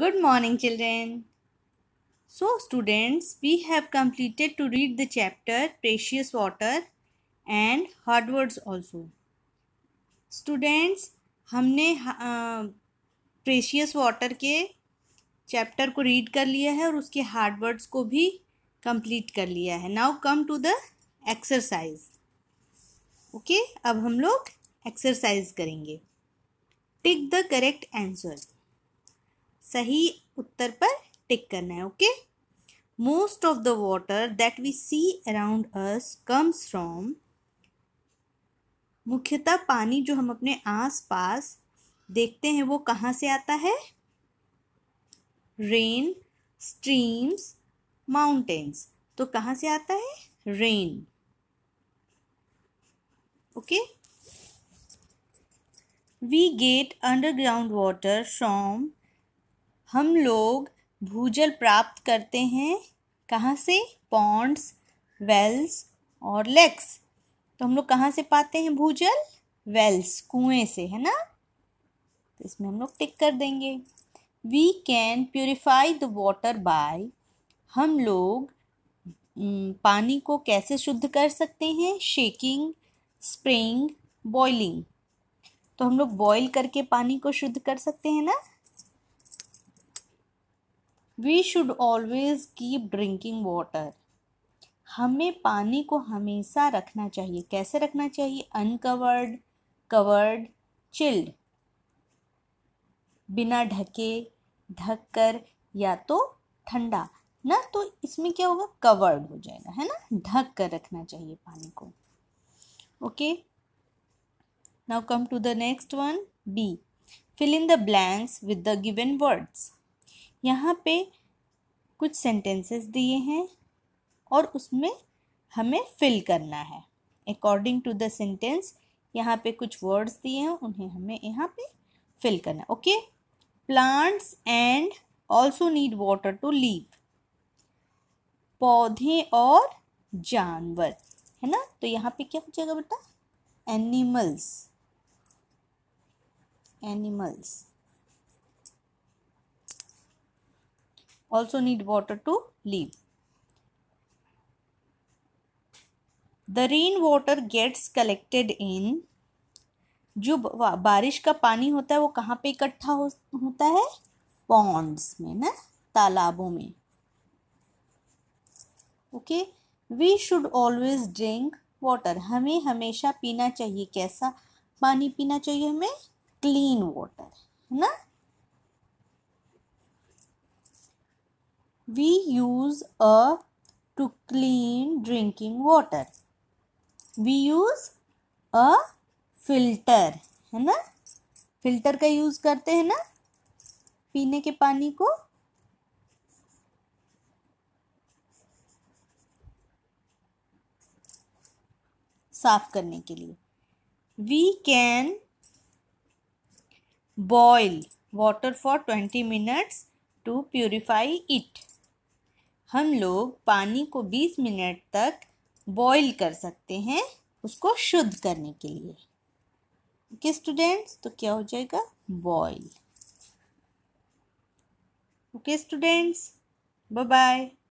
Good morning children. So students, we have completed to read the chapter Precious Water and Hard Words also. Students, हमने precious water के chapter को read कर लिया है और उसके हार्ड वर्ड्स को भी कंप्लीट कर लिया है now come to the exercise okay अब हम लोग एक्सरसाइज करेंगे टिक द करेक्ट आंसर सही उत्तर पर टिक करना है okay most of the water that we see around us comes from मुख्यतः पानी जो हम अपने आसपास देखते हैं वो कहाँ से आता है रेन स्ट्रीम्स माउंटेन्स तो कहाँ से आता है rain okay we get underground water from हम लोग भूजल प्राप्त करते हैं कहाँ से पॉन्ड्स वेल्स और लेक्स तो हम लोग कहाँ से पाते हैं भूजल वेल्स कुएं से है ना तो इसमें हम लोग टिक कर देंगे we can purify the water by हम लोग पानी को कैसे शुद्ध कर सकते हैं शेकिंग स्प्रिंग बॉइलिंग तो हम लोग बॉईल करके पानी को शुद्ध कर सकते हैं ना we should always keep drinking water हमें पानी को हमेशा रखना चाहिए कैसे रखना चाहिए अनकवर्ड कवर्ड चिल्ड बिना ढके ढक कर या तो ठंडा ना तो इसमें क्या होगा कवर्ड हो जाएगा है ना ढक कर रखना चाहिए पानी को okay now come to the next one B fill in the blanks with the given words यहाँ पे कुछ सेंटेंसेस दिए हैं और उसमें हमें फिल करना है अकॉर्डिंग टू द सेंटेंस यहाँ पे कुछ वर्ड्स दिए हैं उन्हें हमें यहाँ पे फिल करना okay plants and also need water to live पौधे और जानवर है ना तो यहाँ पे क्या हो जाएगा बेटा animals animals also need water to live. The water gets collected in जो बारिश का पानी होता है वो कहाँ पे इकट्ठा हो, होता है पॉन्ड्स में ना तालाबों में okay we should always drink water हमें हमेशा पीना चाहिए कैसा पानी पीना चाहिए हमें क्लीन वाटर है ना we use a to clean drinking water we use a filter है ना फिल्टर का यूज करते हैं ना पीने के पानी को साफ करने के लिए we can boil water for twenty minutes to purify it हम लोग पानी को 20 मिनट तक बॉईल कर सकते हैं उसको शुद्ध करने के लिए ओके स्टूडेंट्स तो क्या हो जाएगा boil okay students bye bye